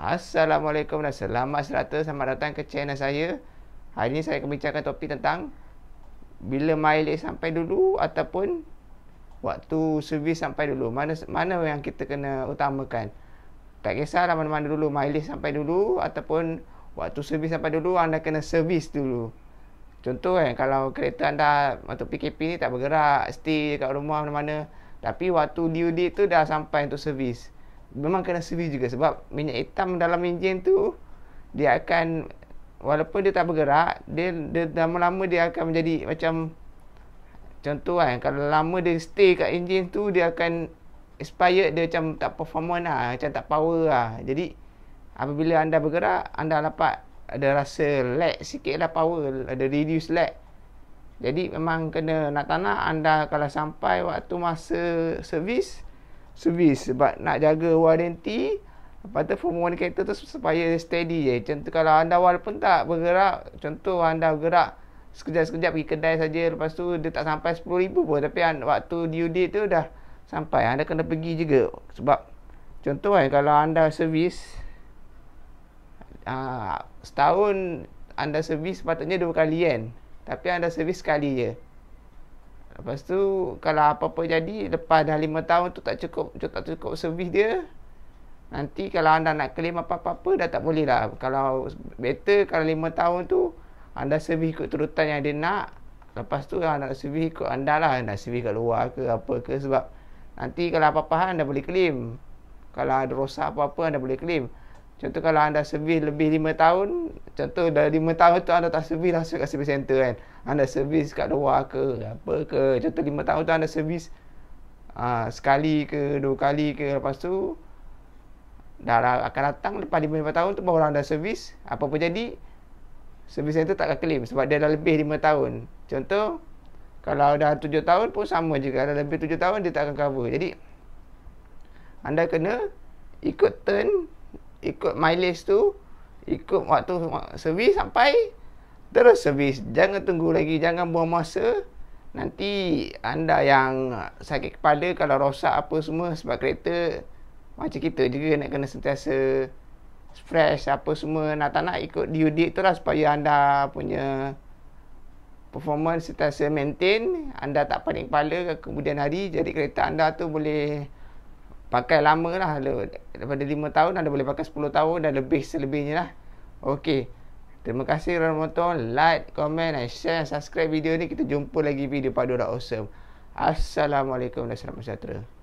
Assalamualaikum dan selamat sejahtera Selamat datang ke channel saya Hari ini saya akan bincangkan topik tentang Bila mileage sampai dulu Ataupun Waktu servis sampai dulu Mana mana yang kita kena utamakan Tak kisahlah mana-mana dulu Mileage sampai dulu Ataupun Waktu servis sampai dulu Anda kena servis dulu Contoh kan Kalau kereta anda Waktu PKP ni tak bergerak Stay kat rumah mana-mana Tapi waktu due date tu Dah sampai untuk servis memang kena suwi juga sebab minyak hitam dalam enjin tu dia akan walaupun dia tak bergerak dia, dia lama-lama dia akan menjadi macam contoh kan kalau lama dia stay kat enjin tu dia akan expired dia macam tak performan lah macam tak power lah jadi apabila anda bergerak anda dapat ada rasa lag sikit lah power ada reduce lag jadi memang kena nak tanah anda kalau sampai waktu masa servis servis sebab nak jaga warranty lepas tu form warranty kereta tu supaya steady je contoh kalau anda walaupun tak bergerak contoh anda bergerak sekejap-sekejap pergi kedai saja lepas tu dia tak sampai RM10,000 pun tapi waktu due date tu dah sampai anda kena pergi juga sebab contoh kan kalau anda servis ah, setahun anda servis sepatutnya dua kali kan tapi anda servis sekali je Lepas tu kalau apa-apa jadi lepas dah lima tahun tu tak cukup tak tak cukup servis dia. Nanti kalau anda nak claim apa-apa dah tak boleh lah. Kalau better kalau lima tahun tu anda servis ikut turutan yang dia nak. Lepas tu anda nak servis ikut anda lah. Nak servis kat luar ke apa ke sebab nanti kalau apa-apa anda boleh claim. Kalau ada rosak apa-apa anda boleh claim. Contoh kalau anda servis lebih 5 tahun, contoh dah 5 tahun tu anda tak servis lah kat service center kan. Anda servis kat luar ke, ya. apa ke. Contoh 5 tahun tu anda servis uh, sekali ke, dua kali ke. Lepas tu, dah lah, akan datang lepas 5 tahun tu baru anda servis. Apa pun jadi, service center tak akan claim sebab dia dah lebih 5 tahun. Contoh, kalau dah 7 tahun pun sama juga. Kalau lebih 7 tahun, dia tak akan cover. Jadi, anda kena ikut turn ikut mileage tu ikut waktu servis sampai terus servis jangan tunggu lagi jangan buang masa nanti anda yang sakit kepala kalau rosak apa semua sebab kereta macam kita juga nak kena sentiasa fresh apa semua nak tak nak ikut due date tu lah supaya anda punya performance sentiasa maintain anda tak panik kepala kemudian hari jadi kereta anda tu boleh pakai lama lah daripada 5 tahun ada boleh pakai 10 tahun dan lebih selebihnya lah ok terima kasih kerana menonton like, komen, share, subscribe video ni kita jumpa lagi video Pak Dora Awesome Assalamualaikum dan salam sejahtera